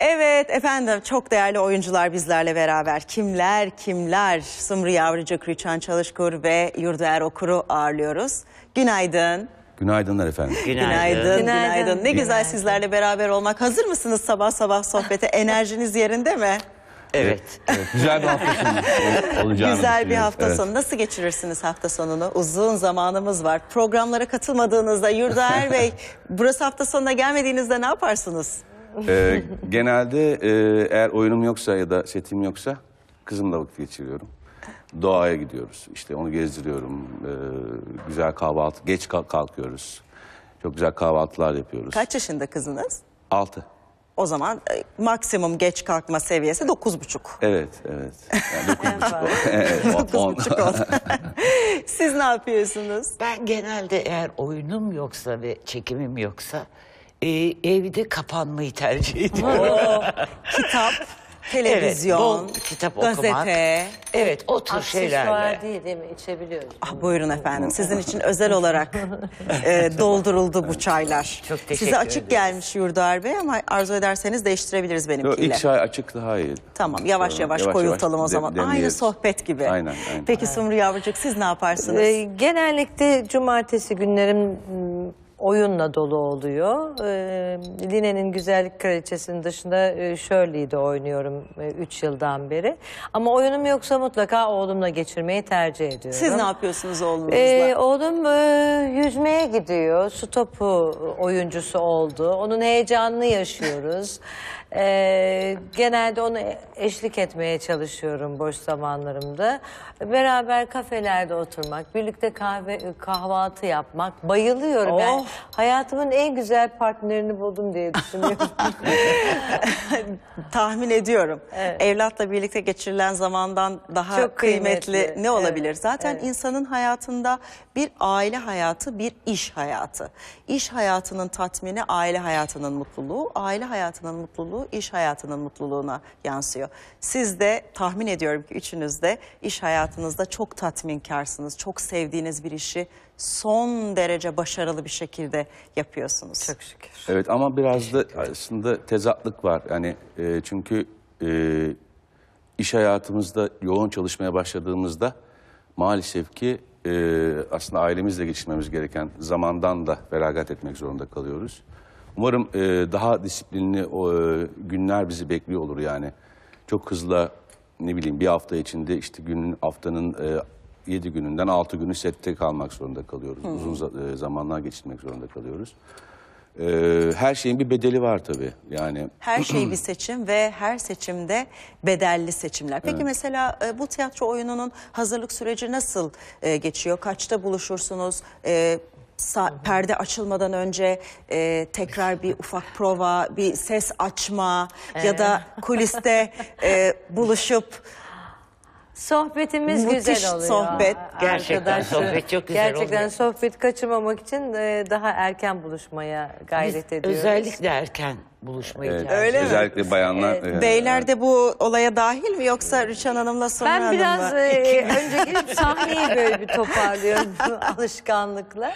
Evet efendim çok değerli oyuncular bizlerle beraber. Kimler kimler? Sumru Yavrucuk, Rüçhan Çalışkur ve Yurdaer Okur'u ağırlıyoruz. Günaydın. Günaydınlar efendim. Günaydın. Günaydın. Günaydın. Ne güzel sizlerle beraber olmak. Hazır mısınız sabah sabah sohbete? Enerjiniz yerinde mi? Evet. evet. Güzel bir hafta sonu Güzel bir hafta evet. sonu. Nasıl geçirirsiniz hafta sonunu? Uzun zamanımız var. Programlara katılmadığınızda Yurdaer Bey, burası hafta sonuna gelmediğinizde ne yaparsınız? Ee, genelde e, eğer oyunum yoksa ya da setim yoksa kızımla vakit geçiriyorum. Doğaya gidiyoruz. İşte onu gezdiriyorum. Ee, güzel kahvaltı. Geç kalkıyoruz. Çok güzel kahvaltılar yapıyoruz. Kaç yaşında kızınız? Altı. O zaman e, maksimum geç kalkma seviyesi dokuz buçuk. Evet, evet. Yani dokuz buçuk. Evet, on. 9,5 Siz ne yapıyorsunuz? Ben genelde eğer oyunum yoksa ve çekimim yoksa e, ee, evde kapanmayı tercih ediyorum. Oo, kitap, televizyon, evet, bol kitap gazete, okumak. Evet o tür şeylerle. Aksesuar değil değil mi? İçebiliyoruz. Ah, buyurun efendim. Sizin için özel olarak e, dolduruldu bu çaylar. Çok teşekkür ederim. Size açık ederiz. gelmiş Yurdar Bey ama arzu ederseniz değiştirebiliriz benimkiyle. Yok, ilk çay açık daha iyi. Tamam yavaş yavaş, yavaş koyultalım yavaş, o zaman. Dem Aynı sohbet gibi. Aynen, aynen. Peki Sumru Yavrucuk siz ne yaparsınız? Ee, genellikle cumartesi günlerim oyunla dolu oluyor. E, Line'nin Güzellik Kraliçesi'nin dışında e, Shirley'de oynuyorum 3 e, yıldan beri. Ama oyunum yoksa mutlaka oğlumla geçirmeyi tercih ediyorum. Siz ne yapıyorsunuz oğlunuzla? E, oğlum e, yüzmeye gidiyor. Su topu oyuncusu oldu. Onun heyecanını yaşıyoruz. Ee, genelde onu eşlik etmeye çalışıyorum boş zamanlarımda. Beraber kafelerde oturmak, birlikte kahve kahvaltı yapmak. Bayılıyorum ben. Oh. Hayatımın en güzel partnerini buldum diye düşünüyorum. Tahmin ediyorum. Evet. Evlatla birlikte geçirilen zamandan daha Çok kıymetli, kıymetli ne olabilir? Evet. Zaten evet. insanın hayatında bir aile hayatı, bir iş hayatı. İş hayatının tatmini aile hayatının mutluluğu, aile hayatının mutluluğu iş hayatının mutluluğuna yansıyor. Siz de tahmin ediyorum ki üçünüz de iş hayatınızda çok tatminkarsınız. Çok sevdiğiniz bir işi son derece başarılı bir şekilde yapıyorsunuz. Çok şükür. Evet ama biraz da aslında tezatlık var. Yani e, çünkü e, iş hayatımızda yoğun çalışmaya başladığımızda maalesef ki e, aslında ailemizle geçirmemiz gereken zamandan da feragat etmek zorunda kalıyoruz. Umarım e, daha disiplinli o, e, günler bizi bekliyor olur yani. Çok hızlı ne bileyim bir hafta içinde işte günün haftanın e, 7 gününden 6 günü sette kalmak zorunda kalıyoruz. Hı. Uzun za- e, zamanlar geçirmek zorunda kalıyoruz. Ee, her şeyin bir bedeli var tabii. Yani her şey bir seçim ve her seçimde bedelli seçimler. Peki mesela e, bu tiyatro oyununun hazırlık süreci nasıl e, geçiyor? Kaçta buluşursunuz? E, sa- perde açılmadan önce e, tekrar bir ufak prova, bir ses açma ya da kuliste e, buluşup Sohbetimiz Müthiş güzel oluyor. sohbet. Gerçekten e, sohbet çok güzel Gerçekten oluyor. sohbet kaçırmamak için e, daha erken buluşmaya gayret Biz ediyoruz. Özellikle erken buluşmayı Evet, Öyle mi? özellikle bayanlar. e, Beyler de bu olaya dahil mi yoksa Rüçhan Hanım'la sonra Ben biraz mı? e, önce gidip sahneyi böyle bir toparlıyorum alışkanlıkla.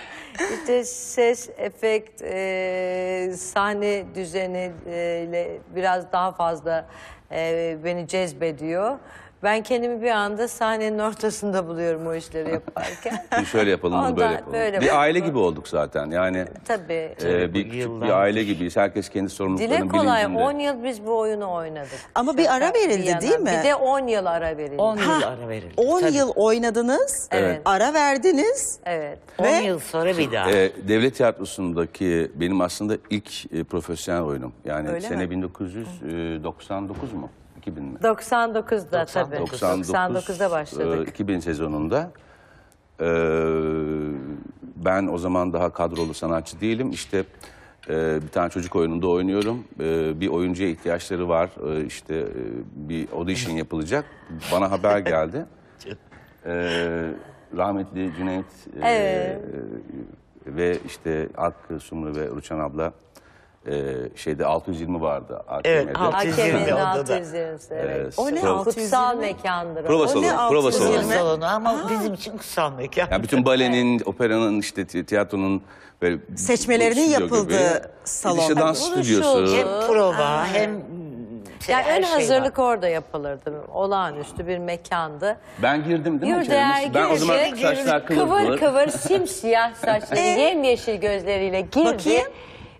İşte ses, efekt, e, sahne düzeniyle biraz daha fazla e, beni cezbediyor. Ben kendimi bir anda sahnenin ortasında buluyorum o işleri yaparken. bir şöyle yapalım, Ondan, bunu böyle yapalım. Böyle bir aile gibi olduk zaten yani. E, tabii. E, bir bir aile gibiyiz. Herkes kendi sorumluluklarının Dile kolay bilincinde. 10 yıl biz bu oyunu oynadık. Ama Şaka bir ara verildi yana. değil mi? Bir de 10 yıl ara verildi. 10 yıl ara verildi. 10 yıl oynadınız, evet. ara verdiniz. Evet. 10 ve... yıl sonra bir daha. E, devlet tiyatrosundaki benim aslında ilk e, profesyonel oyunum. Yani Öyle sene mi? 1999 e, mu? 2000 mi? 99'da 90, tabii. 99, 99'da başladık. 2000 e, sezonunda. E, ben o zaman daha kadrolu sanatçı değilim. İşte e, bir tane çocuk oyununda oynuyorum. E, bir oyuncuya ihtiyaçları var. E, işte e, bir audition yapılacak. Bana haber geldi. e, rahmetli Cüneyt e, evet. e, ve işte Ak, Sumru ve Ruçan abla e, şeyde 620 vardı AKM'de. Evet, AKM'nin AKM'de 620'si. Evet. O ne Kutsal mekandır. Prova O salonu. ne Prova 620? salonu. salonu ama bizim için kutsal mekan. Yani bütün balenin, operanın, işte tiyatronun böyle Seçmelerinin stüdyo yapıldığı salon. İşte dans Yani bunun stüdyosu. hem prova hem şey, Yani ön şey hazırlık orada yapılırdı. Olağanüstü bir mekandı. Ben girdim değil mi? Bir içeri? ben o zaman saçlar kıvır kıvır. kıvır kıvır simsiyah saçları e? yemyeşil gözleriyle girdi. Bakayım.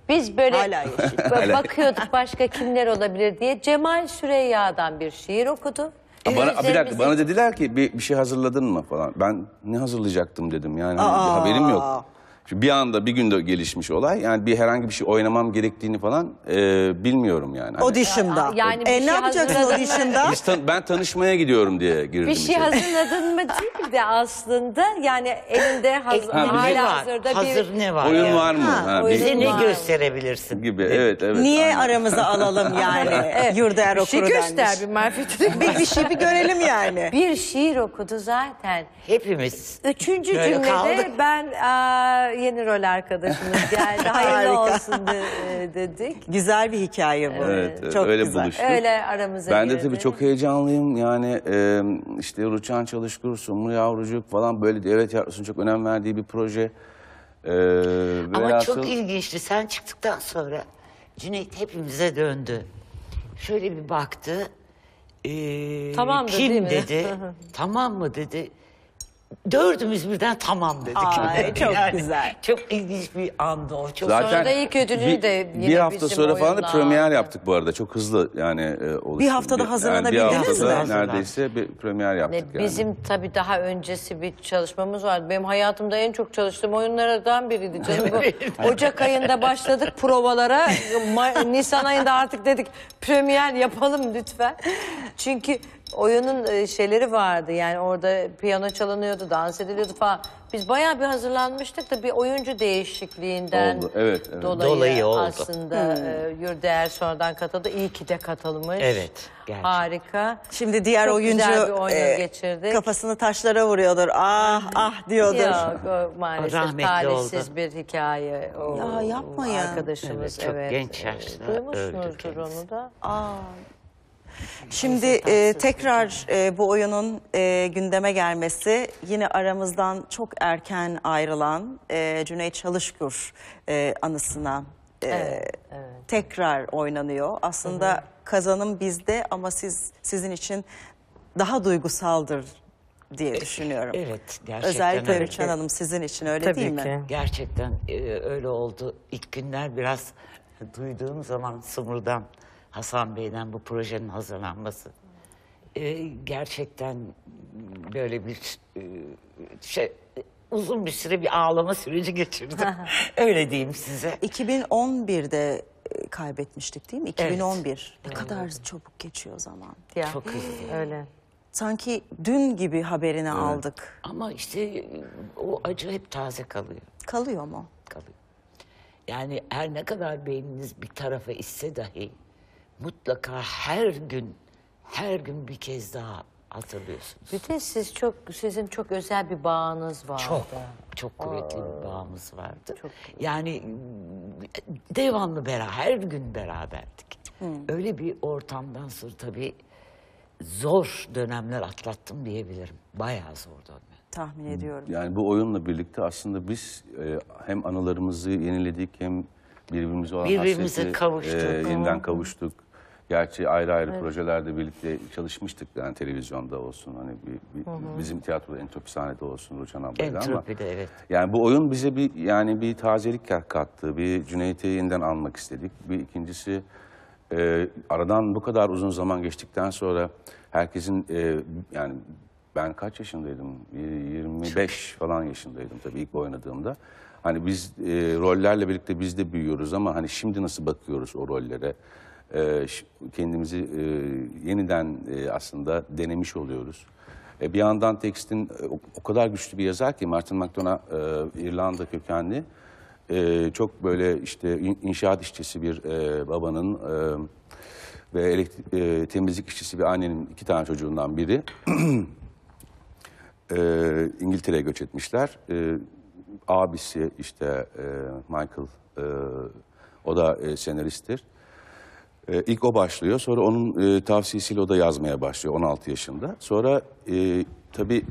Biz böyle Hala yeşil. bakıyorduk başka kimler olabilir diye. Cemal Süreyya'dan bir şiir okudu. Ha, bana, bir dakika bana dediler ki bir, bir şey hazırladın mı falan. Ben ne hazırlayacaktım dedim yani hani Aa. haberim yok. Şimdi bir anda bir günde gelişmiş olay. Yani bir herhangi bir şey oynamam gerektiğini falan e, bilmiyorum yani. Hani, Audition'da. Yani bir şey e, şey ne yapacaksın hazırladın mı? audition'da? Biz tan- ben tanışmaya gidiyorum diye girdim. Şey bir şey hazırladın mı değil aslında yani elinde haz- Ha, hala var? hazırda bir... Hazır ne var Oyun yani? var mı? Ha, Ha, Bize ne Var. gösterebilirsin? gibi. Evet evet. Niye aynen. aramıza alalım yani? Yurda Bir şey Erokuru göster bir marifetini. bir, bir şey bir görelim yani. Bir şiir okudu zaten. Hepimiz. Üçüncü cümlede ben yeni rol arkadaşımız geldi. Hayırlı olsun de, e, dedik. Güzel bir hikaye bu. Evet, Çok öyle güzel. buluştuk. Öyle aramıza Ben de tabii çok heyecanlıyım. Yani e, işte Ruçan Çalışkur, Sumru Yavrucuk falan böyle devlet tiyatrosunun çok önem verdiği bir proje. E, Ama velhasıl- çok ilginçti. Sen çıktıktan sonra Cüneyt hepimize döndü. Şöyle bir baktı. Ee, Tamam kim değil mi? dedi? tamam mı dedi. Dördümüz birden tamam dedik. Ay, çok güzel. Çok ilginç bir andı o. Çok Zaten sonra da ilk ödülünü bir, de yine bir hafta bizim sonra falan da premier yaptık bu arada. Çok hızlı yani e, oluştu. Bir haftada hazırlanabildiniz yani bir haftada mi? neredeyse bir premier yaptık Ne, yani. Bizim tabii daha öncesi bir çalışmamız vardı. Benim hayatımda en çok çalıştığım oyunlardan biriydi. Canım. Bu, Ocak ayında başladık provalara. Nisan ayında artık dedik premier yapalım lütfen. Çünkü oyunun e, şeyleri vardı yani orada piyano çalınıyordu, dans ediliyordu falan. Biz bayağı bir hazırlanmıştık da bir oyuncu değişikliğinden Oldu, evet, evet. dolayı, Dolayı oldu. aslında hmm. e, Yurdeğer sonradan katıldı. İyi ki de katılmış. Evet, gerçekten. Harika. Şimdi diğer Çok oyuncu güzel bir e, kafasını taşlara vuruyordur. Ah ah, ah diyordur. Yok maalesef Rahmetli talihsiz oldu. bir hikaye. O, Ya yapma ya. Arkadaşımız evet. Evet, çok genç e, yaşta öldü kendisi. onu da. Aa, Şimdi e, tekrar e, bu oyunun e, gündeme gelmesi yine aramızdan çok erken ayrılan e, Cüneyt Çalışkur e, anısına e, evet, evet. tekrar oynanıyor. Aslında hı hı. kazanım bizde ama siz sizin için daha duygusaldır diye e, düşünüyorum. Evet, gerçekten. Özellikle öyle. Rüçhan e, Hanım sizin için öyle Tabii değil ki. mi? Gerçekten e, öyle oldu. İlk günler biraz duyduğum zaman sımırdan Hasan Bey'den bu projenin hazırlanması. Ee, gerçekten böyle bir e, şey uzun bir süre bir ağlama süreci geçirdim. Öyle diyeyim size. 2011'de e, kaybetmiştik değil mi? 2011. Evet. Ne kadar evet. çabuk geçiyor zaman. Ya. Çok hızlı. Öyle. Sanki dün gibi haberini evet. aldık. Ama işte e, o acı hep taze kalıyor. Kalıyor mu? Kalıyor. Yani her ne kadar beyniniz bir tarafa isse dahi mutlaka her gün, her gün bir kez daha hatırlıyorsunuz. Bir de siz çok, sizin çok özel bir bağınız vardı. Çok, çok kuvvetli Aa. bir bağımız vardı. Çok. Yani devamlı beraber, her gün beraberdik. Hı. Öyle bir ortamdan sonra tabii zor dönemler atlattım diyebilirim. Bayağı zor dönem. Tahmin ediyorum. Yani bu oyunla birlikte aslında biz e, hem anılarımızı yeniledik hem birbirimize olan Birbirimize hasreti, kavuştuk. E, yeniden kavuştuk. Gerçi ayrı ayrı evet. projelerde birlikte çalışmıştık yani televizyonda olsun hani bir, bir, hı hı. bizim tiyatroda entropisanede olsun Rucan ablayla ama. Entropide evet. Yani bu oyun bize bir yani bir tazelik kattı. Bir Cüneyt'i yeniden almak istedik. Bir ikincisi e, aradan bu kadar uzun zaman geçtikten sonra herkesin e, yani ben kaç yaşındaydım? 25 falan yaşındaydım tabii ilk oynadığımda. Hani biz e, rollerle birlikte biz de büyüyoruz ama hani şimdi nasıl bakıyoruz o rollere? Ee, kendimizi e, yeniden e, aslında denemiş oluyoruz. E, bir yandan tekstin o, kadar güçlü bir yazar ki Martin McDonagh İrlanda kökenli. çok böyle işte inşaat işçisi bir babanın ve temizlik işçisi bir annenin iki tane çocuğundan biri. İngiltere'ye göç etmişler. abisi işte Michael o da e, senaristtir. E, ilk o başlıyor. Sonra onun e, tavsiyesiyle o da yazmaya başlıyor 16 yaşında. Sonra e, tabii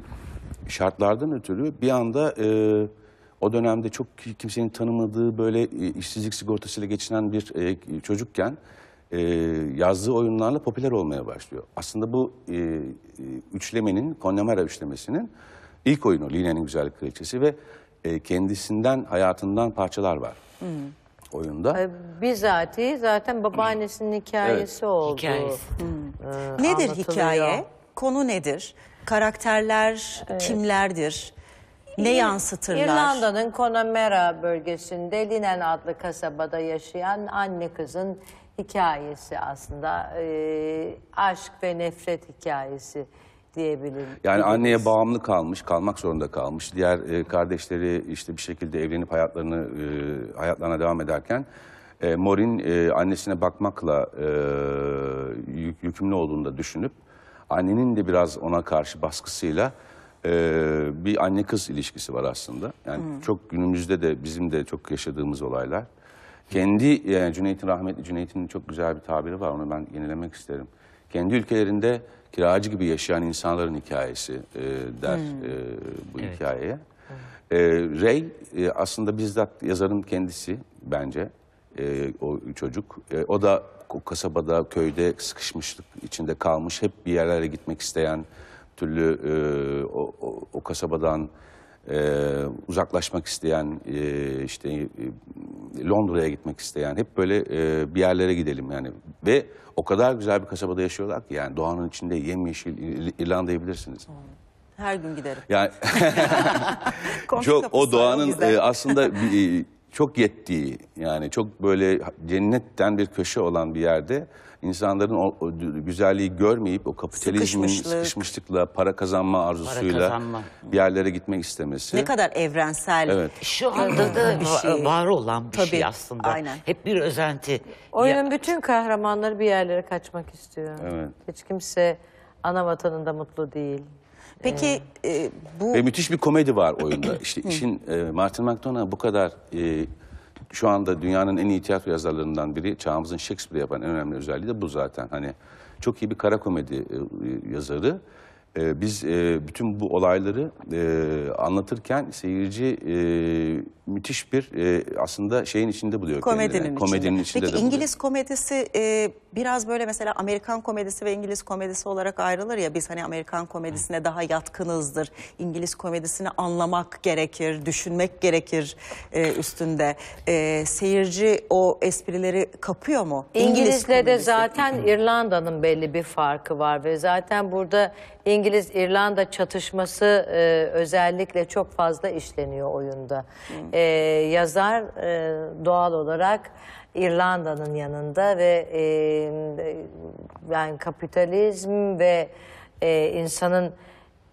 şartlardan ötürü bir anda e, o dönemde çok kimsenin tanımadığı böyle e, işsizlik sigortasıyla geçinen bir e, çocukken e, yazdığı oyunlarla popüler olmaya başlıyor. Aslında bu e, e üçlemenin, Connemara üçlemesinin ilk oyunu Line'nin Güzellik Kraliçesi ve e, kendisinden, hayatından parçalar var. Hı. Hmm oyunda. Bizati zaten babaannesinin hikayesi oldu. Hikayesi. Hmm. Ee, Nedir hikaye? Konu nedir? Karakterler kimlerdir? Ne yansıtırlar? İrlanda'nın Connemara bölgesinde Linen adlı kasabada yaşayan anne kızın hikayesi aslında. Ee, aşk ve nefret hikayesi diyebilirim. Yani anneye bağımlı kalmış, kalmak zorunda kalmış. Diğer e, kardeşleri işte bir şekilde evlenip hayatlarını e, hayatlarına devam ederken e, Morin e, annesine bakmakla e, yük, yükümlü olduğunu da düşünüp annenin de biraz ona karşı baskısıyla e, bir anne kız ilişkisi var aslında. Yani hmm. çok günümüzde de bizim de çok yaşadığımız olaylar. Kendi yani Cüneyt'in rahmetli Cüneyt'in çok güzel bir tabiri var onu ben yenilemek isterim. Kendi ülkelerinde kiracı gibi yaşayan insanların hikayesi e, der hmm. e, bu evet. hikayeye. E, Ray e, aslında bizzat yazarın kendisi bence e, o çocuk. E, o da o kasabada, köyde sıkışmışlık içinde kalmış, hep bir yerlere gitmek isteyen türlü e, o, o, o kasabadan e, uzaklaşmak isteyen, e, işte e, Londra'ya gitmek isteyen hep böyle e, bir yerlere gidelim yani. Ve o kadar güzel bir kasabada yaşıyorlar ki yani doğanın içinde yemyeşil İr- İrlanda'yı bilirsiniz. Her gün giderim. Yani çok o doğanın e, aslında bir- e, çok yettiği yani çok böyle cennetten bir köşe olan bir yerde insanların o, o güzelliği görmeyip o kapitalizmin Sıkışmışlık. sıkışmışlıkla para kazanma arzusuyla kazanma. bir yerlere gitmek istemesi. Ne kadar evrensel. Evet. Şu anda da bir şey. var olan bir şey Tabii. şey aslında. Aynen. Hep bir özenti. Oyunun ya... bütün kahramanları bir yerlere kaçmak istiyor. Evet. Hiç kimse ana vatanında mutlu değil. Peki ee, e, bu... Ve müthiş bir komedi var oyunda. İşte işin e, Martin McDonagh bu kadar e, şu anda dünyanın en iyi tiyatro yazarlarından biri çağımızın Shakespeare yapan en önemli özelliği de bu zaten. Hani çok iyi bir kara komedi e, yazarı. E, biz e, bütün bu olayları anlatırken seyirci müthiş bir e, aslında şeyin içinde buluyor komedinin kendini. Komedinin içinde. içinde Peki de İngiliz buluyor. komedisi e, biraz böyle mesela Amerikan komedisi ve İngiliz komedisi olarak ayrılır ya biz hani Amerikan komedisine Hı. daha yatkınızdır. İngiliz komedisini anlamak gerekir, düşünmek gerekir e, üstünde. E, seyirci o esprileri kapıyor mu? İngilizle İngiliz de zaten İrlanda'nın belli bir farkı var ve zaten burada İngiliz-İrlanda çatışması e, özellikle çok fazla işleniyor oyunda. Hı e, yazar e, doğal olarak İrlanda'nın yanında ve e, yani kapitalizm ve e, insanın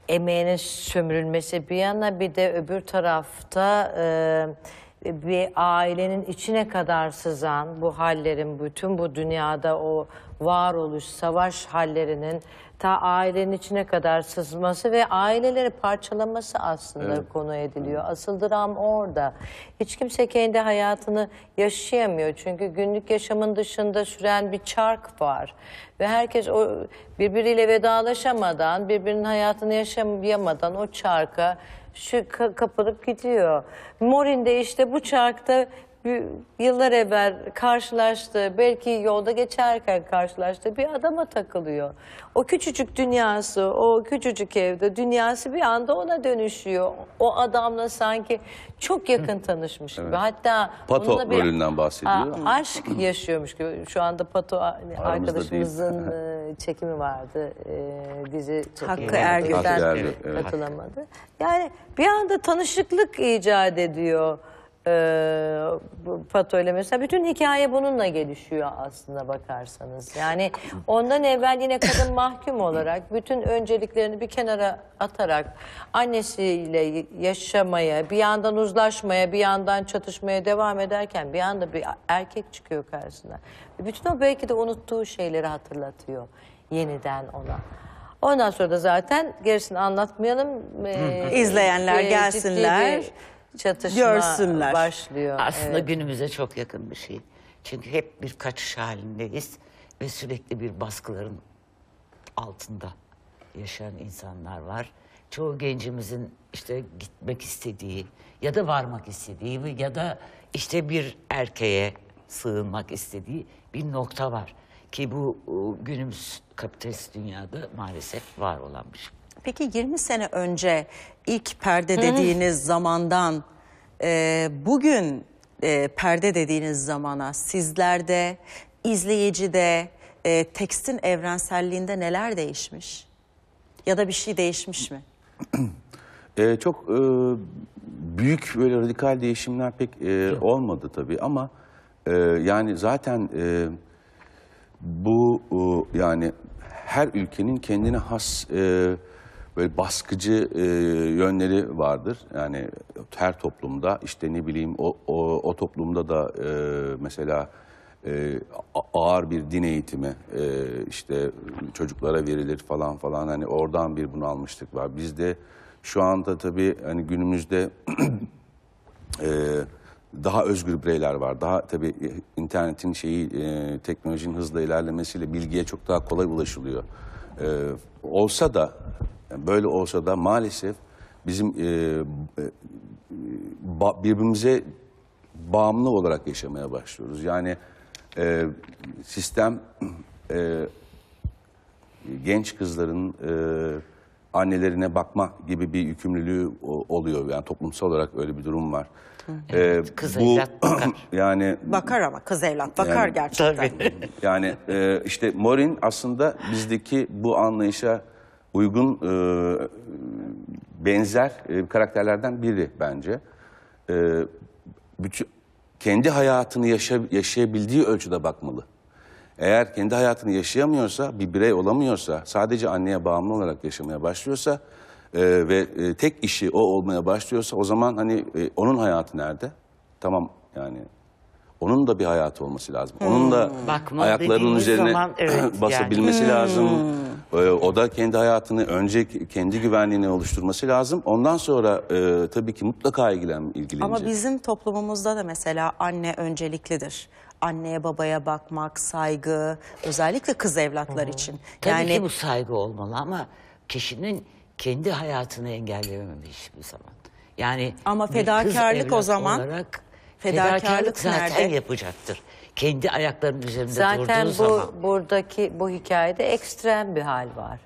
emeğinin sömürülmesi bir yana bir de öbür tarafta... E, bir ailenin içine kadar sızan bu hallerin bütün bu dünyada o varoluş savaş hallerinin ta ailenin içine kadar sızması ve aileleri parçalaması aslında evet. konu ediliyor. Asıl dram orada. Hiç kimse kendi hayatını yaşayamıyor. Çünkü günlük yaşamın dışında süren bir çark var. Ve herkes o birbiriyle vedalaşamadan, birbirinin hayatını yaşayamadan o çarka şu ka kapanıp gidiyor. Morin de işte bu çarkta yıllar evvel karşılaştığı, belki yolda geçerken karşılaştığı bir adama takılıyor. O küçücük dünyası, o küçücük evde dünyası bir anda ona dönüşüyor. O adamla sanki çok yakın tanışmış gibi. Evet. Hatta Pato onunla bir rolünden bahsediyor. aşk yaşıyormuş gibi. Şu anda Pato hani Aramızda arkadaşımızın e, çekimi vardı. E, dizi çekimi. Hakkı Ergü'den evet. Yani bir anda tanışıklık icat ediyor e, Fato ile mesela bütün hikaye bununla gelişiyor aslında bakarsanız. Yani ondan evvel yine kadın mahkum olarak bütün önceliklerini bir kenara atarak annesiyle yaşamaya, bir yandan uzlaşmaya, bir yandan çatışmaya devam ederken bir anda bir erkek çıkıyor karşısına. Bütün o belki de unuttuğu şeyleri hatırlatıyor yeniden ona. Ondan sonra da zaten gerisini anlatmayalım. Ee, İzleyenler e, gelsinler çatışma görsünler. başlıyor. Aslında evet. günümüze çok yakın bir şey. Çünkü hep bir kaçış halindeyiz ve sürekli bir baskıların altında yaşayan insanlar var. Çoğu gencimizin işte gitmek istediği ya da varmak istediği ya da işte bir erkeğe sığınmak istediği bir nokta var. Ki bu e, günümüz kapitalist dünyada maalesef var olan bir şey. Peki 20 sene önce ilk perde dediğiniz zamandan e, bugün e, perde dediğiniz zamana sizlerde, izleyicide, e, tekstin evrenselliğinde neler değişmiş? Ya da bir şey değişmiş mi? e, çok e, büyük böyle radikal değişimler pek e, olmadı tabii ama e, yani zaten e, bu e, yani her ülkenin kendine has... E, böyle baskıcı e, yönleri vardır. Yani her toplumda işte ne bileyim o, o, o toplumda da e, mesela e, ağır bir din eğitimi e, işte çocuklara verilir falan falan hani oradan bir bunu almıştık var. Bizde şu anda tabii hani günümüzde e, daha özgür bireyler var. Daha tabii e, internetin şeyi e, teknolojinin hızla ilerlemesiyle bilgiye çok daha kolay ulaşılıyor. E, olsa da böyle olsa da maalesef bizim e, e, ba, birbirimize bağımlı olarak yaşamaya başlıyoruz. Yani e, sistem e, genç kızların e, annelerine bakma gibi bir yükümlülüğü oluyor. Yani toplumsal olarak öyle bir durum var. Evet, ee, kız bu, evlat bakar. yani, bakar ama kız evlat bakar yani, gerçekten. Tabii. yani e, işte Morin aslında bizdeki bu anlayışa uygun e, benzer e, karakterlerden biri bence. E, bütün kendi hayatını yaşa, yaşayabildiği ölçüde bakmalı. Eğer kendi hayatını yaşayamıyorsa, bir birey olamıyorsa, sadece anneye bağımlı olarak yaşamaya başlıyorsa e, ve e, tek işi o olmaya başlıyorsa o zaman hani e, onun hayatı nerede? Tamam yani onun da bir hayatı olması lazım. Hmm. Onun da Bakma ayaklarının üzerine zaman, evet, basabilmesi yani. Hmm. lazım. Ee, o da kendi hayatını önce kendi güvenliğini oluşturması lazım. Ondan sonra e, tabii ki mutlaka ilgilen, ilgilenecek. Ama bizim toplumumuzda da mesela anne önceliklidir. Anneye babaya bakmak, saygı özellikle kız evlatlar için. Tabii ki bu saygı olmalı ama kişinin kendi hayatını engellememiş bir zaman. Yani Ama bir kız fedakarlık o zaman olarak Fedakarlık, Fedakarlık zaten nerede? yapacaktır. Kendi ayaklarının üzerinde zaten durduğu zaman. Zaten bu buradaki bu hikayede ekstrem bir hal var.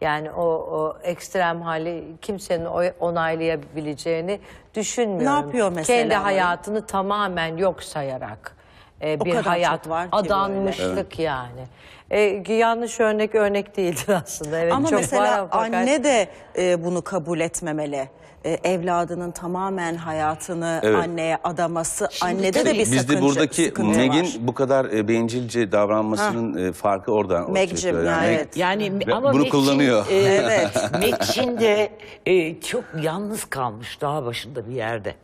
Yani o, o ekstrem hali kimsenin onaylayabileceğini düşünmüyorum. Ne yapıyor mesela? Kendi hayatını böyle? tamamen yok sayarak e, bir hayat var adanmışlık evet. yani. E, yanlış örnek örnek değildir aslında. Evet, Ama çok mesela fakat... anne de e, bunu kabul etmemeli e, evladının tamamen hayatını Evet. anneye adaması annede de bir sıkıntı sakınca, de buradaki sıkıntı Meg'in bu kadar e, bencilce davranmasının e, farkı oradan ortaya Meg'cim, çıkıyor. ya, Yani Ve ama bunu Metin, kullanıyor. e, Evet. Metin de e, çok yalnız kalmış daha başında bir yerde.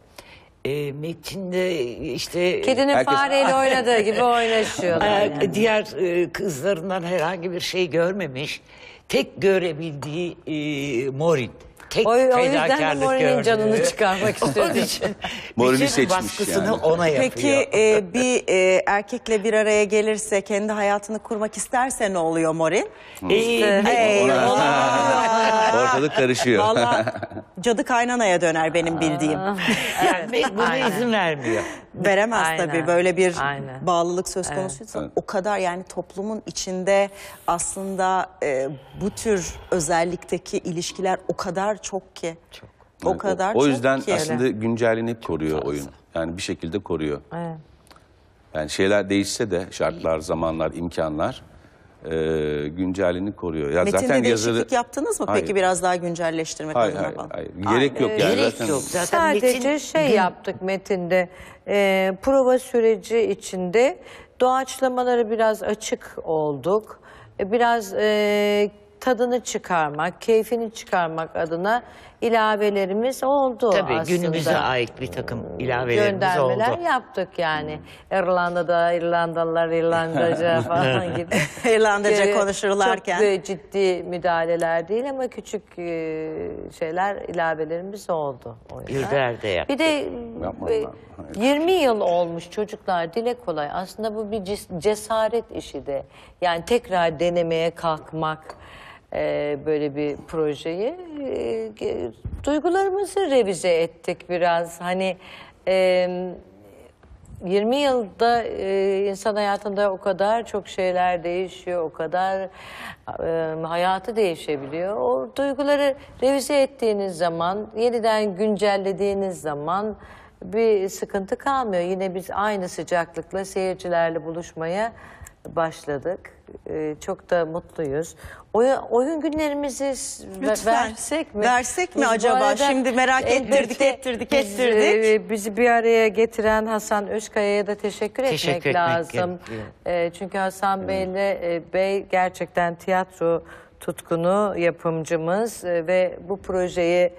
E, Metin de işte Kedinin Herkes- fareyle oynadığı gibi oynaşıyorlar. yani. diğer e, kızlarından herhangi bir şey görmemiş. Tek görebildiği e, Morin tek o, o yüzden de Mourinho'nun canını çıkarmak istediği için. Mourinho şey seçmiş yani. ona yapıyor. Peki e, bir e, erkekle bir araya gelirse kendi hayatını kurmak isterse ne oluyor Morin? İyi. Hmm. Ee, Ortalık karışıyor. Valla cadı kaynanaya döner benim bildiğim. Bunu buna izin vermiyor. Veremez Aynen. tabii böyle bir Aynen. bağlılık söz konusuysa evet. o kadar yani toplumun içinde aslında e, bu tür özellikteki ilişkiler o kadar çok ki. Çok. O kadar o, o yüzden çok ki. aslında güncelliğini hep koruyor çok oyun. Yani bir şekilde koruyor. Evet. Yani şeyler değişse de şartlar, zamanlar, imkanlar e, güncelliğini koruyor. Ya Metinde zaten değişiklik yazarı... yaptınız mı hayır. peki biraz daha güncelleştirmek hayır, adına? Hayır, bana. hayır. Gerek yok yani. Gerek zaten... yok. Zaten Sadece metin... şey yaptık metinde. E, prova süreci içinde doğaçlamaları biraz açık olduk. E, biraz e, tadını çıkarmak, keyfini çıkarmak adına ilavelerimiz oldu Tabii aslında. günümüze ait bir takım hmm, ilavelerimiz Göndermeler oldu. yaptık yani. Hmm. İrlanda'da İrlandalılar İrlandaca falan gibi. İrlandaca konuşurlarken. Çok e, ciddi müdahaleler değil ama küçük e, şeyler ilavelerimiz oldu. Bir de yaptı. Bir de 20 e, yıl olmuş çocuklar dile kolay. Aslında bu bir cesaret işi de. Yani tekrar denemeye kalkmak e, böyle bir projeyi. E, duygularımızı revize ettik biraz. Hani e, 20 yılda e, insan hayatında o kadar çok şeyler değişiyor, o kadar e, hayatı değişebiliyor. O duyguları revize ettiğiniz zaman, yeniden güncellediğiniz zaman bir sıkıntı kalmıyor. Yine biz aynı sıcaklıkla seyircilerle buluşmaya başladık. Ee, çok da mutluyuz. Oy, oyun günlerimizi Lütfen. versek mi? Versek mi biz acaba? Şimdi merak ettirdik, ettirdik, ettirdik. E, bizi, bir araya getiren Hasan Özkaya'ya da teşekkür, teşekkür etmek, etmek lazım. Ee, çünkü Hasan Bey'le e, Bey gerçekten tiyatro tutkunu yapımcımız e, ve bu projeyi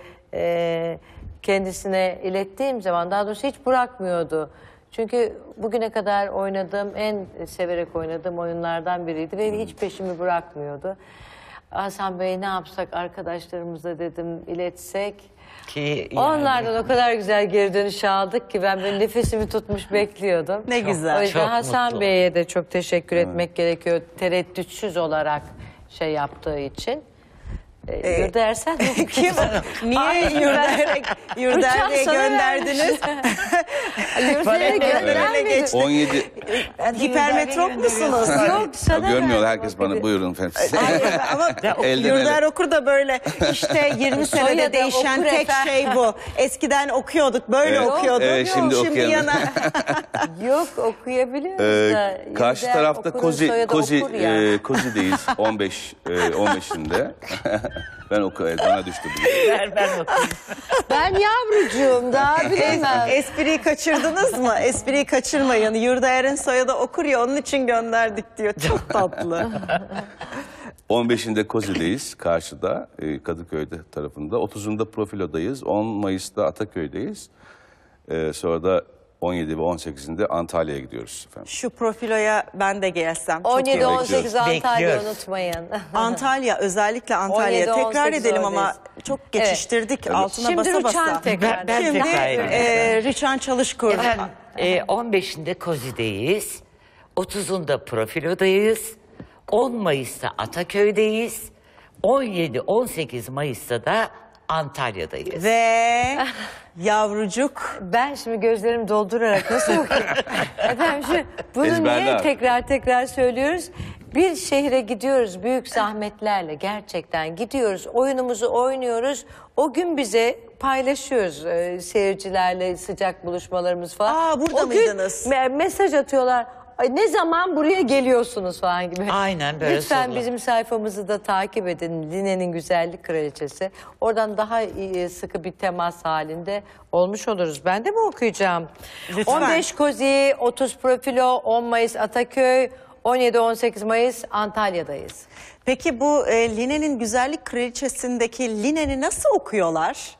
kendisine ilettiğim zaman daha doğrusu hiç bırakmıyordu. Çünkü bugüne kadar oynadığım, en severek oynadığım oyunlardan biriydi ve hiç peşimi bırakmıyordu. Hasan Bey ne yapsak arkadaşlarımıza dedim iletsek. Ki yani. Onlardan o kadar güzel geri dönüş aldık ki ben böyle nefesimi tutmuş bekliyordum. Ne güzel. O yüzden çok Hasan Bey'e de çok teşekkür etmek gerekiyor tereddütsüz olarak şey yaptığı için. Ee, e, Yurda Ersen Kim? Niye Yurderek, Yurder'e gönderdiniz? Yurder'e göndermedi. 17 Hipermetrop musunuz? Yok sana Görmüyor herkes bana buyurun efendim size. Ama Elden Yurder ele. okur da böyle işte 20 senede değişen tek şey bu. Eskiden okuyorduk böyle Evet, okuyorduk. evet, şimdi okuyalım. yana Yok okuyabiliyoruz Ee, da. karşı tarafta okurun, Kozi, soyadı Kozi, okur Kozi değil 15 e, 15'inde. Ben o bana düştü. Ver ben bakayım. Ben yavrucuğum daha bilemem. Espriyi kaçırdınız mı? Espriyi kaçırmayın. Yurda Erensoy'a da okur ya onun için gönderdik diyor. Çok tatlı. 15'inde Kozi'deyiz karşıda e, Kadıköy'de tarafında. 30'unda Profilo'dayız. 10 Mayıs'ta Ataköy'deyiz. Ee, sonra da 17 ve 18'inde Antalya'ya gidiyoruz efendim. Şu profiloya ben de gelsem. 17 18 Antalya unutmayın. Antalya özellikle Antalya 17, tekrar edelim ama çok geçiştirdik altına Şimdi basa basa. Rüçhan tekrar. Ben- Şimdi tekrar edeyim. e, Rüçhan Çalışkur. e, 15'inde Kozi'deyiz. 30'unda Profilo'dayız. 10 Mayıs'ta Ataköy'deyiz. 17-18 Mayıs'ta da Antalya'dayız. Ve yavrucuk. Ben şimdi gözlerim doldurarak nasıl okuyayım? Efendim şimdi bunu Ezberler. niye tekrar tekrar söylüyoruz? Bir şehre gidiyoruz büyük zahmetlerle gerçekten gidiyoruz oyunumuzu oynuyoruz. O gün bize paylaşıyoruz e, seyircilerle sıcak buluşmalarımız falan. Aa, burada o mıydınız? Gün me- mesaj atıyorlar. Ay, ne zaman buraya geliyorsunuz falan gibi. Aynen böyle Lütfen sorular. bizim sayfamızı da takip edin. Line'nin güzellik kraliçesi. Oradan daha e, sıkı bir temas halinde olmuş oluruz. Ben de mi okuyacağım? Lütfen. 15 Kozi, 30 Profilo, 10 Mayıs Ataköy, 17-18 Mayıs Antalya'dayız. Peki bu e, Line'nin güzellik kraliçesindeki Line'ni nasıl okuyorlar?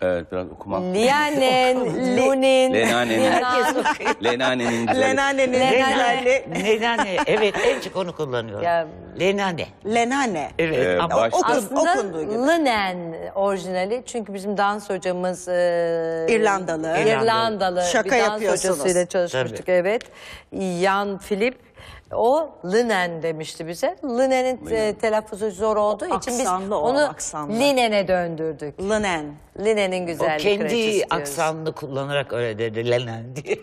Evet biraz okumam. Lianen, Lunin. Lenane'nin. Herkes okuyor. Lenane'nin güzel. Lenane'nin. Lenane. Lenane. Evet en çok onu kullanıyorum. Ya. Lenane. Lenane. Evet. Ee, ama baş... okun, Aslında Linen orijinali. Çünkü bizim dans hocamız... E, İrlandalı. İrlandalı. İrlandalı. Şaka bir dans yapıyorsunuz. hocasıyla çalışmıştık. Tabii. Evet. Jan Philip o Linen demişti bize. Linen'in e, Linen. telaffuzu zor olduğu o, için biz onu Linen'e döndürdük. Linen. Linen'in güzellik O kendi aksanını kullanarak öyle dedi Linen diye.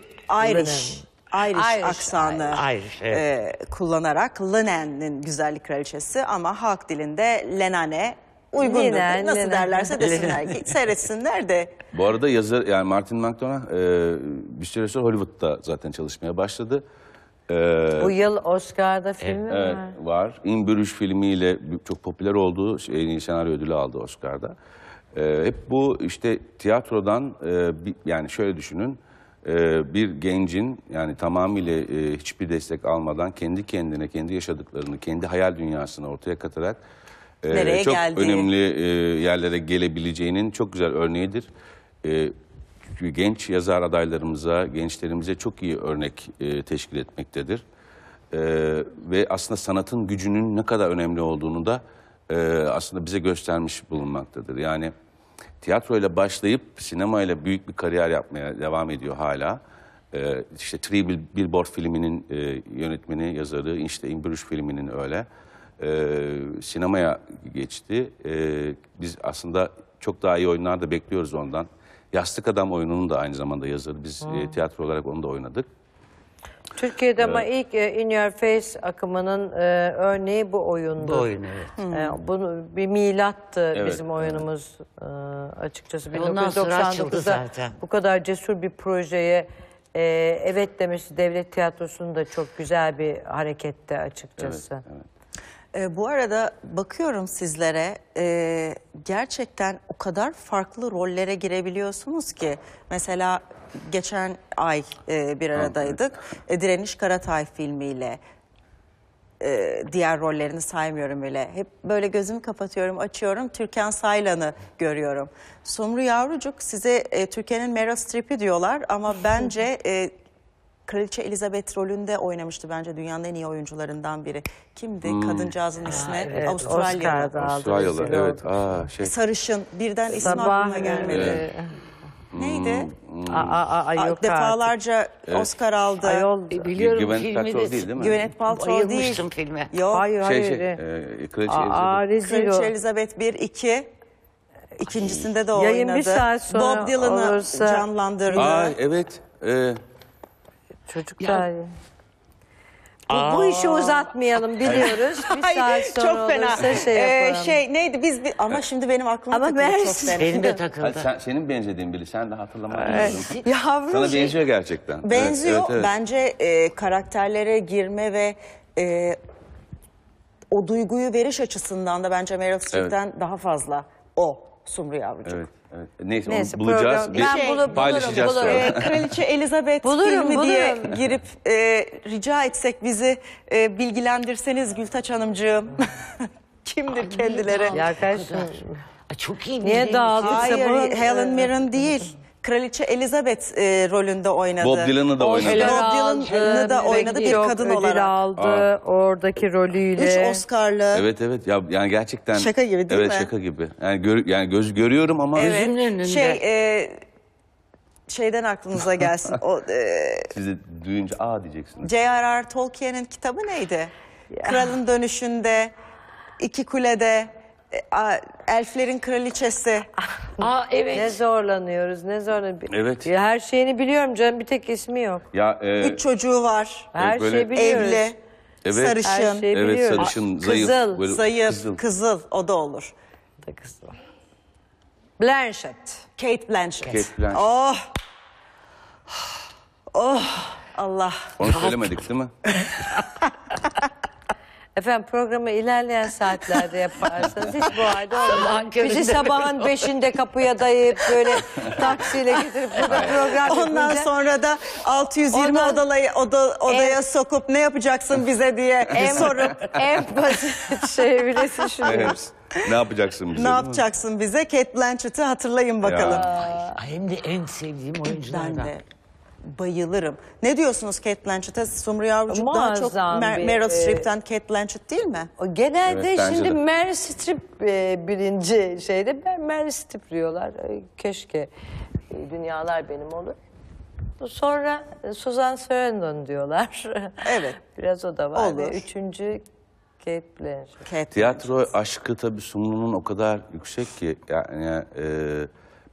Irish. Irish, Irish aksanı Irish, evet. e, kullanarak Linen'in güzellik kraliçesi ama halk dilinde Lenane uygundur. Linen, Nasıl Linen. derlerse desinler ki seyretsinler de. Bu arada yazar yani Martin McDonagh e, bir süre sonra Hollywood'da zaten çalışmaya başladı. Ee, Bu yıl Oscar'da filmi evet, var. Var. İmbürüş filmiyle çok popüler olduğu şey, senaryo ödülü aldı Oscar'da. Ee, hep bu işte tiyatrodan e, bir, yani şöyle düşünün e, bir gencin yani tamamıyla e, hiçbir destek almadan kendi kendine kendi yaşadıklarını kendi hayal dünyasını ortaya katarak e, çok geldiği? önemli e, yerlere gelebileceğinin çok güzel örneğidir. E, genç yazar adaylarımıza, gençlerimize çok iyi örnek e, teşkil etmektedir. E, ve aslında sanatın gücünün ne kadar önemli olduğunu da e, aslında bize göstermiş bulunmaktadır. Yani tiyatroyla başlayıp sinemayla büyük bir kariyer yapmaya devam ediyor hala. E, işte Three Billboard filminin e, yönetmeni, yazarı, işte In Bruges filminin öyle. E, sinemaya geçti. E, biz aslında çok daha iyi oyunlar da bekliyoruz ondan. Yastık Adam oyununun da aynı zamanda yazarı. Biz e, hmm. tiyatro olarak onu da oynadık. Türkiye'de evet. ama ee, ilk e, In Your Face akımının e, örneği bu oyundu. Bu oyun evet. Hmm. hmm. bunu bir milattı evet. bizim oyunumuz e, açıkçası. E, ondan sonra açıldı zaten. Bu kadar cesur bir projeye evet demesi devlet tiyatrosunun da çok güzel bir harekette açıkçası. Evet, evet. E, bu arada bakıyorum sizlere e, gerçekten o kadar farklı rollere girebiliyorsunuz ki mesela geçen ay e, bir aradaydık e, Direniş Karatay filmiyle e, diğer rollerini saymıyorum bile. Hep böyle gözümü kapatıyorum, açıyorum. Türkan Saylan'ı görüyorum. Sumru Yavrucuk size e, Türkiye'nin Meryl Streep'i diyorlar ama bence e, Kraliçe Elizabeth rolünde oynamıştı bence dünyanın en iyi oyuncularından biri. Kimdi? Hmm. Kadıncağızın ismi evet, Avustralyalı. Avustralyalı evet. Aa, şey. Sarışın birden Sabah, isim aklıma gelmedi. Evet. Hmm. Neydi? Hmm. hmm. Aa, yok Defalarca artık. Oscar aldı. Ayol, biliyorum Güvenet filmi de. Değil, değil mi? Güvenet Paltrow değil. filme. Yok. Hayır şey, hayır. Şey, şey, e, Kraliçe aa, Elizabeth. Aa, Kraliçe Elizabeth 1, 2. İkincisinde de oynadı. Yayın bir saat sonra Bob Dylan'ı olursa... canlandırdı. Aa, evet. Evet. Çocuk Ya- daha Bu, bu işi uzatmayalım biliyoruz. Bir saat sonra çok fena. olursa şey Ee, şey neydi biz bir... ama şimdi benim aklıma Ama takıldı çok Mersin- fena. Benim de Hayır, takıldı. sen, senin benzediğin biri. Sen de hatırlamadın. Yavrum Sana şey- benziyor gerçekten. Benziyor. evet, evet. Bence e, karakterlere girme ve e, o duyguyu veriş açısından da bence Meryl Streep'ten daha fazla o Sumru Yavrucuk. Evet. Evet, neyse, neyse onu bulacağız. Bir ben şey, bulu, paylaşacağız bulurum, bulurum. sonra. Ee, Kraliçe Elizabeth bulurum, filmi bulurum. diye girip e, rica etsek bizi e, bilgilendirseniz Gültaç Hanımcığım. Kimdir Ay, kendileri? Ya arkadaşlar. Ay, çok iyi. Niye dağıldıksa bu? Hayır, Helen Mirren değil. Kraliçe Elizabeth e, rolünde oynadı. Bob Dylan'ı da oynadı. Ödül Bob Dylan'ı da oynadı bir yok, kadın ödül olarak. aldı Aa. oradaki rolüyle. Üç Oscar'lı. Evet evet ya yani gerçekten. Şaka gibi değil evet, mi? Evet şaka gibi. Yani, gör, yani göz görüyorum ama. Evet. Önünde. Şey e, şeyden aklınıza gelsin. o, e, Siz duyunca a diyeceksiniz. J.R.R. Tolkien'in kitabı neydi? Ya. Kralın dönüşünde, iki kulede a, elflerin kraliçesi. Aa evet. Ne zorlanıyoruz ne zorlanıyoruz. Evet. Ya her şeyini biliyorum canım bir tek ismi yok. Ya, e, Üç çocuğu var. Her e, böyle- şeyi biliyoruz. Evli. Evet. Sarışın. Her şeyi Evet sarışın, Aa, zayıf. kızıl, böyle Zayıf, kızıl. kızıl. o da olur. Da kızıl. Blanchett. Kate Blanchett. Kate Blanchett. Oh. Oh. Allah. Onu söylemedik değil mi? Efendim programı ilerleyen saatlerde yaparsanız hiç bu halde olmaz. Bizi sabahın beşinde kapıya dayayıp böyle taksiyle getirip burada program yapınca. Ondan sonra da 620 Ondan, odalaya, oda, odaya en, sokup ne yapacaksın bize diye en, sorup. En basit şey bilesin şunu. Evet. Ne yapacaksın bize? Ne yapacaksın bize? Kate Blanchett'i hatırlayın bakalım. Ya. Ay, hem de en sevdiğim oyunculardan. Ben de bayılırım. Ne diyorsunuz Kate Blanchett'e? Sumru Yavrucuk daha çok Mer bir, Meryl e, Streep'ten Kate Blanchett değil mi? genelde evet, şimdi de. Meryl Streep e, birinci şeyde ben Meryl Streep diyorlar. E, keşke dünyalar benim olur. Sonra e, Susan Sarandon diyorlar. Evet. Biraz o da var. Olur. üçüncü Kate Blanchett. Kate Tiyatro aşkı tabii Sumru'nun o kadar yüksek ki yani e,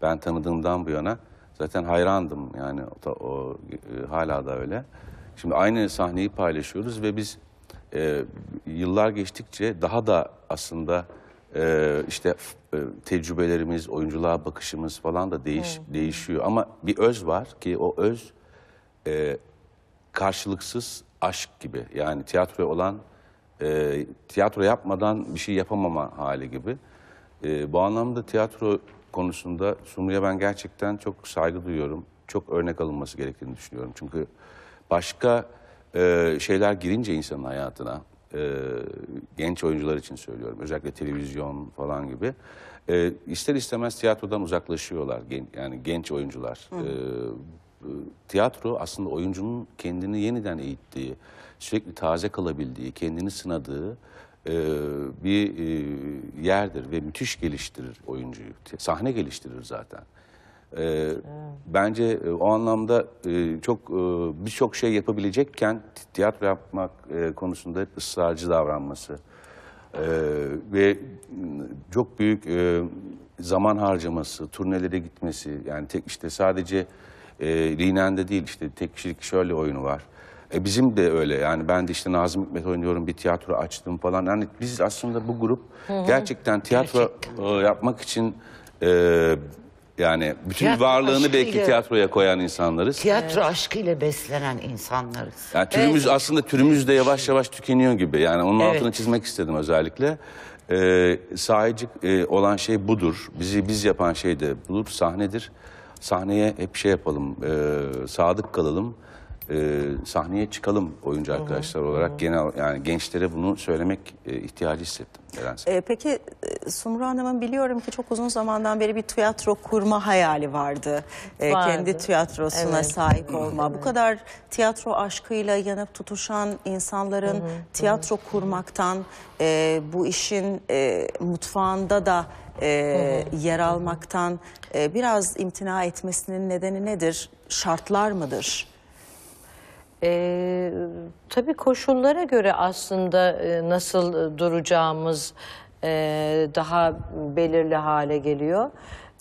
ben tanıdığımdan bu yana Zaten hayrandım yani o, o e, hala da öyle. Şimdi aynı sahneyi paylaşıyoruz ve biz e, yıllar geçtikçe daha da aslında e, işte e, tecrübelerimiz, oyunculuğa bakışımız falan da değiş hmm. değişiyor. Ama bir öz var ki o öz e, karşılıksız aşk gibi. Yani tiyatro olan, e, tiyatro yapmadan bir şey yapamama hali gibi. E, bu anlamda tiyatro konusunda Sumru'ya ben gerçekten çok saygı duyuyorum. Çok örnek alınması gerektiğini düşünüyorum. Çünkü başka e, şeyler girince insanın hayatına, e, genç oyuncular için söylüyorum. Özellikle televizyon falan gibi. E, ister istemez tiyatrodan uzaklaşıyorlar gen, yani genç oyuncular. E, tiyatro aslında oyuncunun kendini yeniden eğittiği, sürekli taze kalabildiği, kendini sınadığı e, bir e, yerdir ve müthiş geliştirir oyuncuyu. Sahne geliştirir zaten. E, Bence e, o anlamda e, çok e, birçok şey yapabilecekken tiyatro yapmak e, konusunda hep ısrarcı davranması e, ve çok büyük e, zaman harcaması, turnelere gitmesi yani tek işte sadece e, Linen'de değil işte tek kişilik şöyle oyunu var. E bizim de öyle yani ben de işte Nazım Hikmet oynuyorum bir tiyatro açtım falan. Yani biz aslında bu grup Hı -hı. gerçekten tiyatro Gerçek. E, yapmak için e, yani bütün tiyatro varlığını aşkıyla, belki tiyatroya koyan insanlarız. Tiyatro evet. aşkıyla beslenen insanlarız. Yani türümüz evet. aslında türümüz de yavaş yavaş tükeniyor gibi. Yani onun evet. altını çizmek istedim özellikle. Ee, sahici e, olan şey budur. Bizi biz yapan şey de budur. Sahnedir. Sahneye hep şey yapalım. E, sadık kalalım e, sahneye çıkalım oyuncu arkadaşlar olarak. Genel yani gençlere bunu söylemek e, ihtiyacı hissettim nedense. E, peki e, Sumru Hanım'ın biliyorum ki çok uzun zamandan beri bir tiyatro kurma hayali vardı. E, kendi tiyatrosuna Evet. sahip olma. Bu kadar tiyatro aşkıyla yanıp tutuşan insanların tiyatro kurmaktan e, bu işin e, mutfağında da e, yer almaktan e, biraz imtina etmesinin nedeni nedir? Şartlar mıdır? Ee, tabii koşullara göre aslında e, nasıl e, duracağımız e, daha belirli hale geliyor.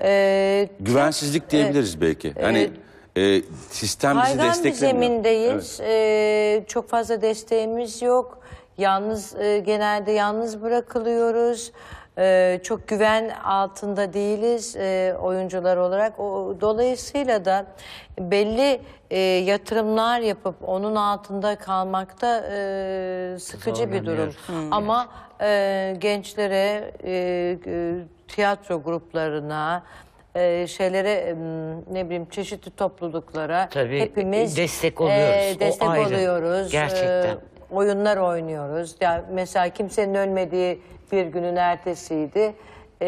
Ee, Güvensizlik diyebiliriz belki. Ee, hani e, sistem bizi desteklemiyor. Hayran zemindeyiz. Evet. E, çok fazla desteğimiz yok. Yalnız e, genelde yalnız bırakılıyoruz. Ee, çok güven altında değiliz e, oyuncular olarak. dolayısıyla da belli e, yatırımlar yapıp onun altında kalmakta e, sıkıcı bir durum. Hmm, Ama e, gençlere, tiyatro gruplarına, e, şeylere ne bileyim çeşitli topluluklara Tabii, hepimiz destek oluyoruz. E, destek oluyoruz. Gerçekten. E, oyunlar oynuyoruz. Yani mesela kimsenin ölmediği bir günün ertesiydi. Ee,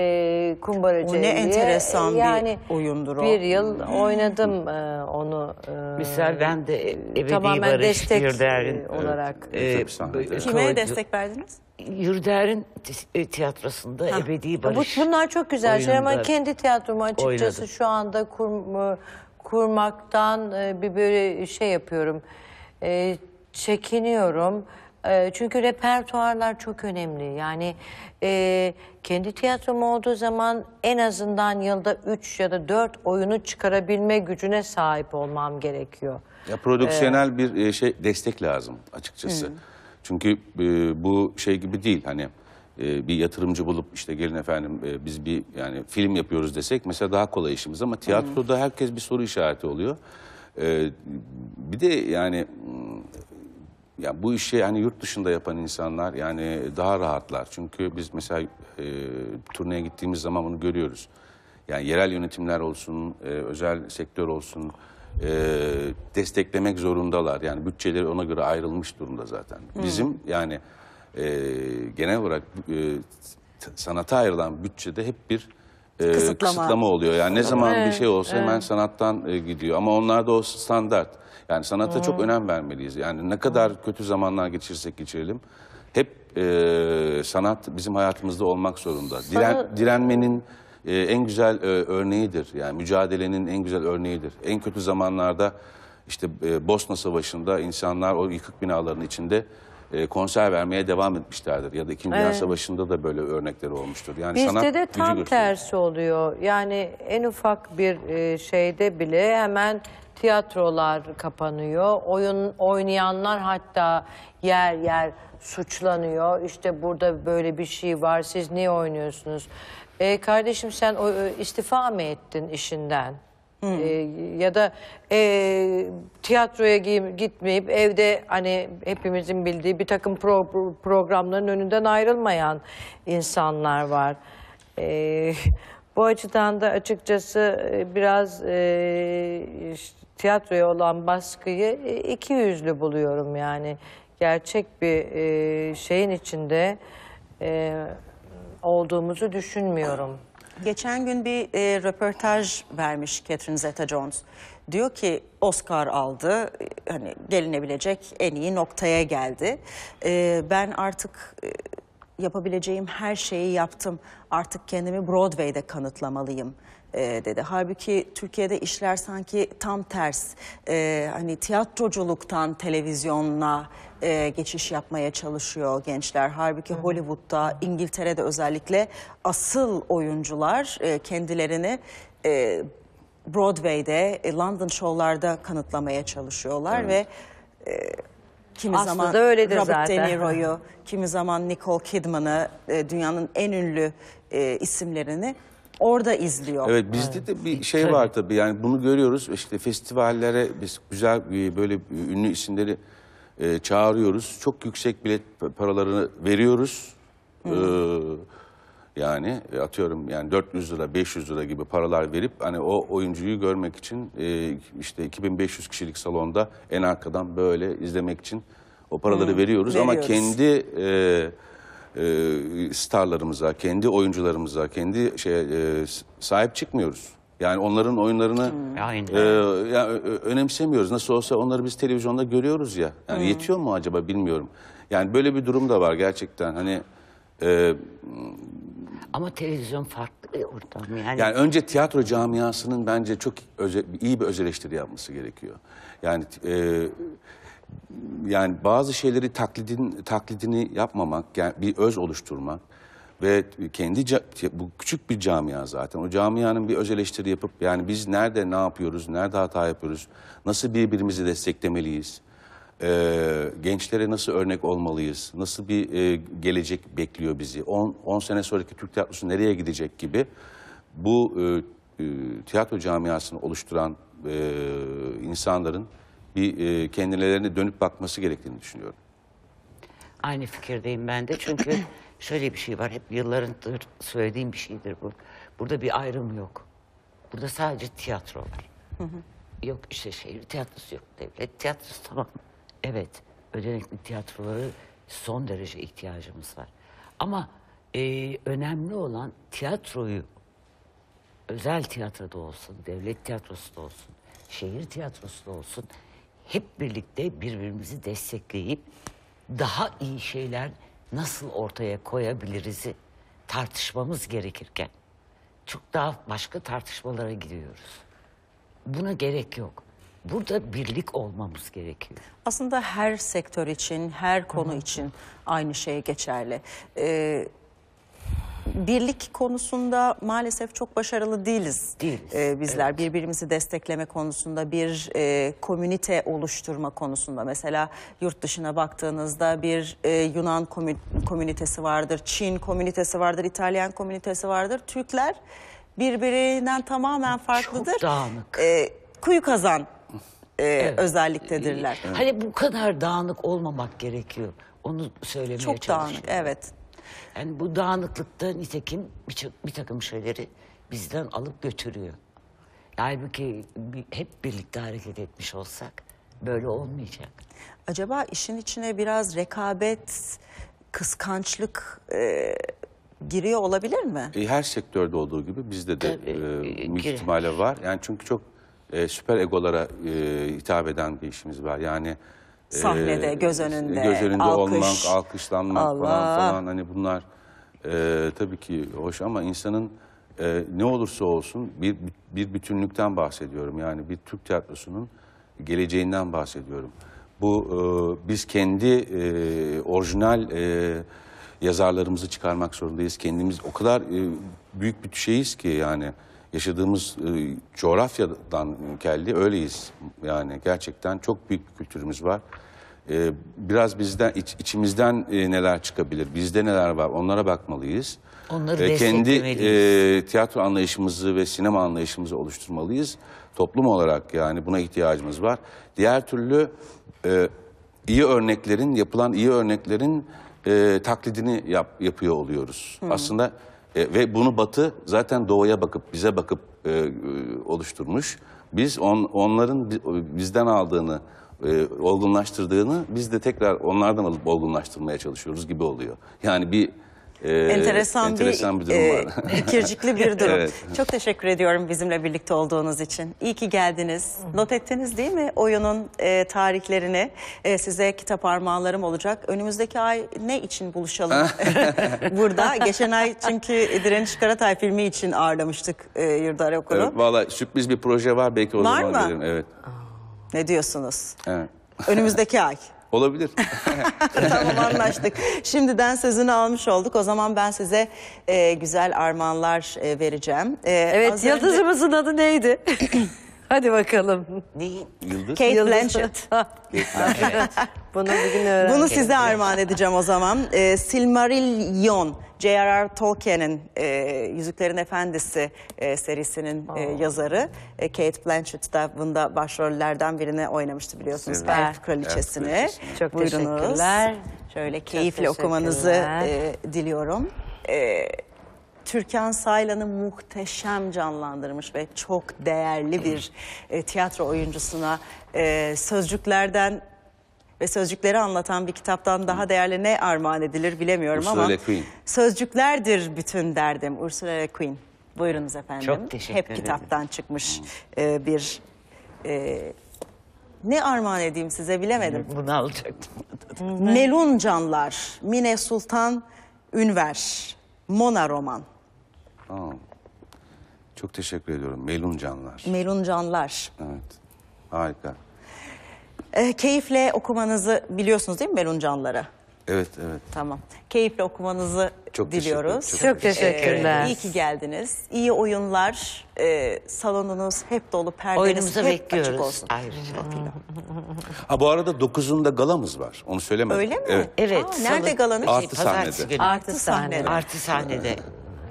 e, Kumbaracı ne Evliye. enteresan yani, bir oyundur o. Bir yıl hmm. oynadım e, onu. E, Mesela ben de Ebedi tamamen Barış destek Yurder'in e, olarak. Güzel bir sahneydi. Kime destek verdiniz? Yurder'in ti- e, tiyatrosunda Ebedi Bu, bunlar çok güzel şey ama kendi tiyatromu açıkçası oynadım. şu anda kur- e, kurmaktan e, bir böyle şey yapıyorum. E, çekiniyorum. Ee, çünkü repertuarlar çok önemli. Yani e, kendi tiyatrom olduğu zaman en azından yılda 3 ya da 4 oyunu çıkarabilme gücüne sahip olmam gerekiyor. Ya prodüksiyonel ee, bir e, şey destek lazım açıkçası. Hı. Çünkü e, bu şey gibi değil hani e, bir yatırımcı bulup işte gelin efendim e, biz bir yani film yapıyoruz desek mesela daha kolay işimiz ama tiyatroda Hı. herkes bir soru işareti oluyor. E, bir de yani yani bu işi yani yurt dışında yapan insanlar yani daha rahatlar. Çünkü biz mesela e, turneye gittiğimiz zaman bunu görüyoruz. Yani yerel yönetimler olsun, e, özel sektör olsun e, desteklemek zorundalar. Yani bütçeleri ona göre ayrılmış durumda zaten. Hmm. Bizim yani e, genel olarak e, sanata ayrılan bütçede hep bir e, kısıtlama. kısıtlama oluyor. Yani ne zaman evet, bir şey olsa evet. hemen sanattan e, gidiyor. Ama onlar da o standart. Yani sanata hmm. çok önem vermeliyiz. Yani ne kadar kötü zamanlar geçirsek geçirelim. Hep e, sanat bizim hayatımızda olmak zorunda. Diren, direnmenin e, en güzel e, örneğidir. Yani mücadelenin en güzel örneğidir. En kötü zamanlarda işte e, Bosna Savaşı'nda insanlar o yıkık binaların içinde e, konser vermeye devam etmişlerdir. Ya da İkinci Dünya Savaşı'nda da böyle örnekleri olmuştur. Yani sanat Bizde de tam tersi oluyor. Yani en ufak bir e, şeyde bile hemen tiyatrolar kapanıyor. Oyun oynayanlar hatta yer yer suçlanıyor. İşte burada böyle bir şey var. Siz niye oynuyorsunuz? E, kardeşim sen o, e, istifa mı ettin işinden? Hmm. E, ya da e, tiyatroya gitmeyip evde hani hepimizin bildiği bir takım pro programların önünden ayrılmayan insanlar var. E, bu açıdan da açıkçası e, biraz e, işte, tiyatroya olan baskıyı e, iki yüzlü buluyorum yani. Gerçek bir e, şeyin içinde e, olduğumuzu düşünmüyorum. Geçen gün bir e, röportaj vermiş Catherine Zeta-Jones. Diyor ki Oscar aldı, hani gelinebilecek en iyi noktaya geldi. E, ben artık e, yapabileceğim her şeyi yaptım. Artık kendimi Broadway'de kanıtlamalıyım e, dedi. Halbuki Türkiye'de işler sanki tam ters. E, hani tiyatroculuktan televizyonla e, geçiş yapmaya çalışıyor gençler. Halbuki Hollywood'da, İngiltere'de özellikle asıl oyuncular e, kendilerini e, Broadway'de, e, London şovlarda kanıtlamaya çalışıyorlar evet. ve e, kimi Aslında zaman öyledir Robert zaten. De Niro'yu, kimi zaman Nicole Kidman'ı, e, dünyanın en ünlü e, isimlerini orada izliyor. Evet bizde evet. de bir şey var tabii yani bunu görüyoruz İşte festivallere biz güzel e, böyle ünlü isimleri e, çağırıyoruz. Çok yüksek bilet paralarını veriyoruz. Ee, yani e, atıyorum yani 400 lira 500 lira gibi paralar verip hani o oyuncuyu görmek için e, işte 2500 kişilik salonda en arkadan böyle izlemek için o paraları Hı, veriyoruz. Ama kendi e, e, starlarımıza, kendi oyuncularımıza, kendi şey e, sahip çıkmıyoruz. Yani onların oyunlarını Aynen. Hmm. e, ya, önemsemiyoruz. Nasıl olsa onları biz televizyonda görüyoruz ya. Yani hmm. yetiyor mu acaba bilmiyorum. Yani böyle bir durum da var gerçekten. Hani e, Ama televizyon farklı bir ortam yani. Yani önce tiyatro camiasının bence çok öze- iyi bir öz eleştiri yapması gerekiyor. Yani e, yani bazı şeyleri taklidin taklidini yapmamak, yani bir öz oluşturmak, ve kendi bu küçük bir camia zaten. O camianın bir öz eleştiri yapıp yani biz nerede ne yapıyoruz, nerede hata yapıyoruz, nasıl birbirimizi desteklemeliyiz, e, gençlere nasıl örnek olmalıyız, nasıl bir e, gelecek bekliyor bizi, 10 sene sonraki Türk tiyatrosu nereye gidecek gibi bu e, tiyatro camiasını oluşturan e, insanların bir e, kendilerine dönüp bakması gerektiğini düşünüyorum. Aynı fikirdeyim ben de çünkü Şöyle bir şey var, hep yıllarındır söylediğim bir şeydir bu. Burada bir ayrım yok. Burada sadece tiyatro var. Yok işte şehir tiyatrosu yok, devlet tiyatrosu tamam. Evet, ödenekli tiyatroları son derece ihtiyacımız var. Ama e, önemli olan tiyatroyu, özel tiyatro da olsun, devlet tiyatrosu da olsun, şehir tiyatrosu da olsun... ...hep birlikte birbirimizi destekleyip daha iyi şeyler nasıl ortaya koyabiliriz'i tartışmamız gerekirken çok daha başka tartışmalara gidiyoruz. Buna gerek yok. Burada birlik olmamız gerekiyor. Aslında her sektör için, her konu Hı -hı. için aynı şey geçerli. Ee, birlik konusunda maalesef çok başarılı değiliz. Değiliz. Ee, bizler evet. birbirimizi destekleme konusunda bir e, komünite oluşturma konusunda mesela yurt dışına baktığınızda bir e, Yunan komünitesi vardır, Çin komünitesi vardır, İtalyan komünitesi vardır. Türkler birbirinden tamamen farklıdır. Çok dağınık. E, kuyu kazan e, evet. özelliktedirler. Hani bu kadar dağınık olmamak gerekiyor. Onu söylemeye çalışıyorum. Çok dağınık evet. Yani bu dağınıklıkta nitekim bir, bir takım şeyleri bizden alıp götürüyor. Halbuki hep birlikte hareket etmiş olsak böyle olmayacak. Acaba işin içine biraz rekabet, kıskançlık e, giriyor olabilir mi? E, her sektörde olduğu gibi bizde de Tabii, e, e büyük var. Yani çünkü çok e, süper egolara e, hitap eden bir işimiz var. Yani Sahnede, e, göz önünde, göz önünde alkış. olmak, alkışlanmak Allah. falan falan hani bunlar e, tabii ki hoş ama insanın e, ne olursa olsun bir, bir bütünlükten bahsediyorum. Yani bir Türk tiyatrosunun geleceğinden bahsediyorum. Bu e, biz kendi e, orijinal e, yazarlarımızı çıkarmak zorundayız. Kendimiz o kadar e, büyük bir şeyiz ki yani yaşadığımız e, coğrafyadan geldi öyleyiz. Yani gerçekten çok büyük bir kültürümüz var e, biraz bizden iç, içimizden e, neler çıkabilir, bizde neler var onlara bakmalıyız. Onları e, kendi e, tiyatro anlayışımızı ve sinema anlayışımızı oluşturmalıyız. Toplum olarak yani buna ihtiyacımız var. Diğer türlü e, iyi örneklerin, yapılan iyi örneklerin e, taklidini yap, yapıyor oluyoruz. Hmm. Aslında e, ve bunu Batı zaten doğuya bakıp, bize bakıp e, e oluşturmuş. Biz on, onların bizden aldığını e, olgunlaştırdığını biz de tekrar onlardan alıp olgunlaştırmaya çalışıyoruz gibi oluyor. Yani bir e, enteresan, enteresan bir, bir durum e, var. E, kircikli bir durum. evet. Çok teşekkür ediyorum bizimle birlikte olduğunuz için. İyi ki geldiniz. Not ettiniz değil mi oyunun e, tarihlerini? E, size kitap armağanlarım olacak. Önümüzdeki ay ne için buluşalım burada? Geçen ay çünkü Direniş Karatay filmi için ağırlamıştık e, Yurda Arakol'u. Evet, Valla sürpriz bir proje var belki o var zaman mı? derim. Evet. Aa. Ne diyorsunuz? Evet. Önümüzdeki ay. Olabilir. tamam anlaştık. Şimdiden sözünü almış olduk. O zaman ben size e, güzel armağanlar e, vereceğim. E, evet yıldızımızın önce... adı neydi? Hadi bakalım. Neyin? Yıldız? Kate Blanchett. Bunu bugün öğrendim. Bunu size armağan edeceğim o zaman. Ee, Silmarillion, J.R.R. Tolkien'in e, Yüzüklerin Efendisi e, serisinin e, yazarı. E, Kate Blanchett de bunda başrollerden birini oynamıştı biliyorsunuz. Evet. Elf Kraliçesini. Elf Çok Buyurunuz. teşekkürler. Şöyle keyifle okumanızı e, diliyorum. E, Türkan Saylan'ı muhteşem canlandırmış ve çok değerli bir e, tiyatro oyuncusuna e, sözcüklerden ve sözcükleri anlatan bir kitaptan daha değerli ne armağan edilir bilemiyorum Ursula ama Le Guin. sözcüklerdir bütün derdim Ursula Le Guin. Buyurunuz efendim. Çok teşekkür ederim. Hep kitaptan çıkmış hmm. e, bir e, ne armağan edeyim size bilemedim. Bunu alacaktım. Melun Canlar, Mine Sultan Ünver, Mona Roman. Tamam. Çok teşekkür ediyorum. Melun Canlar. Melun Canlar. Evet. Harika. E, keyifle okumanızı biliyorsunuz değil mi Melun Canlar'ı? Evet, evet. Tamam. Keyifle okumanızı çok diliyoruz. Teşekkür, çok, çok teşekkürler. Eh, iyi ki geldiniz. İyi oyunlar. Ee, salonunuz hep dolu, perdeniz Oyunumuza hep bekliyoruz. açık olsun. Ayrıca. ha bu arada dokuzunda galamız var. Onu söylemedim. Öyle mi? Evet. evet Aa, nerede salı... galanız? Artı sahnede. Artı sahnede. Artı sahnede. Artı sahnede.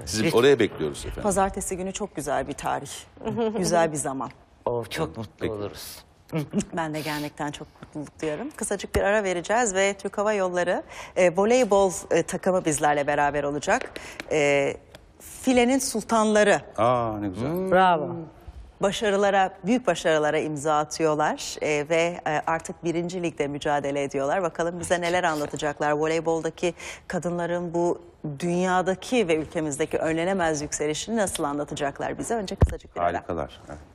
Sizi Lütfen. oraya bekliyoruz efendim. Pazartesi günü çok güzel bir tarih. güzel bir zaman. Oh, çok mutlu Peki. oluruz. Ben de gelmekten çok mutluluk duyarım. Kısacık bir ara vereceğiz ve Türk Hava Yolları e, voleybol e, takımı bizlerle beraber olacak. E, filenin sultanları. Aa ne güzel. Bravo başarılara, büyük başarılara imza atıyorlar e, ve e, artık birinci ligde mücadele ediyorlar. Bakalım bize neler anlatacaklar. Voleyboldaki kadınların bu dünyadaki ve ülkemizdeki önlenemez yükselişini nasıl anlatacaklar bize? Önce kısacık bir ara. Harikalar. Evet.